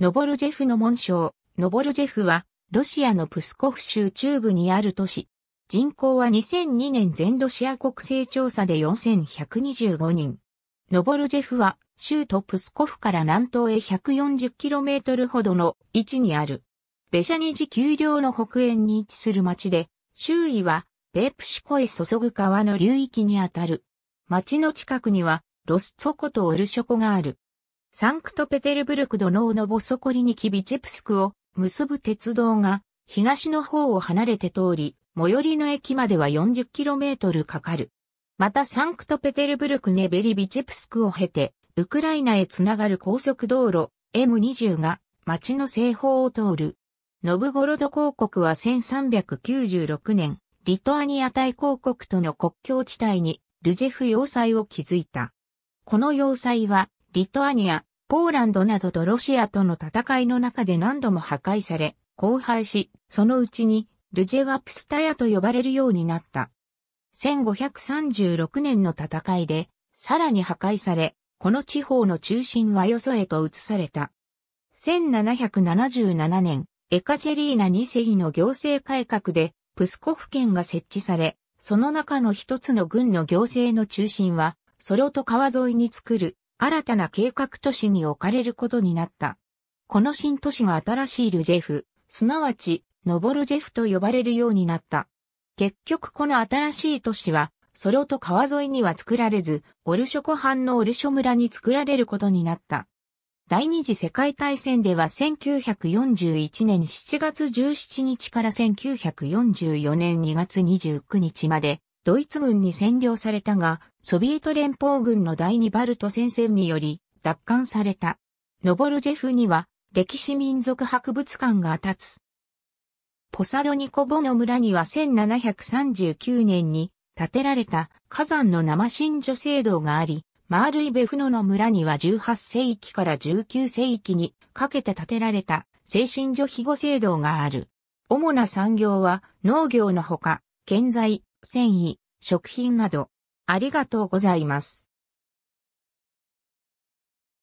ノボルジェフの紋章、ノボルジェフは、ロシアのプスコフ州中部にある都市。人口は2002年全ロシア国勢調査で4125人。ノボルジェフは、州都プスコフから南東へ 140km ほどの位置にある。ベシャニジ丘陵の北縁に位置する町で、周囲は、ベープシコへ注ぐ川の流域にあたる。町の近くには、ロスツォコとオルショコがある。サンクトペテルブルクドノーノボソコリニキビチェプスクを結ぶ鉄道が東の方を離れて通り、最寄りの駅までは 40km かかる。またサンクトペテルブルクネベリビチェプスクを経て、ウクライナへつながる高速道路 M20 が町の西方を通る。ノブゴロド公国は1396年、リトアニア大公国との国境地帯にルジェフ要塞を築いた。この要塞はリトアニア、ポーランドなどとロシアとの戦いの中で何度も破壊され、荒廃し、そのうちに、ルジェワプスタヤと呼ばれるようになった。1536年の戦いで、さらに破壊され、この地方の中心はよそへと移された。1777年、エカチェリーナ2世の行政改革で、プスコフ県が設置され、その中の一つの軍の行政の中心は、ソロと川沿いに作る新たな計画都市に置かれることになった。この新都市が新しいルジェフ、すなわち、ノボルジェフと呼ばれるようになった。結局この新しい都市は、ソロと川沿いには作られず、オルショハンのオルショ村に作られることになった。第二次世界大戦では1941年7月17日から1944年2月29日までドイツ軍に占領されたが、ソビエト連邦軍の第二バルト戦線により奪還された。ノボルジェフには歴史民族博物館が立つ。ポサドニコボの村には1739年に建てられた火山の生神女聖堂があり、マールイベフノの村には18世紀から19世紀にかけて建てられた精神女庇護聖堂がある。主な産業は農業のほか、建材、繊維、食品など。ありがとうございます。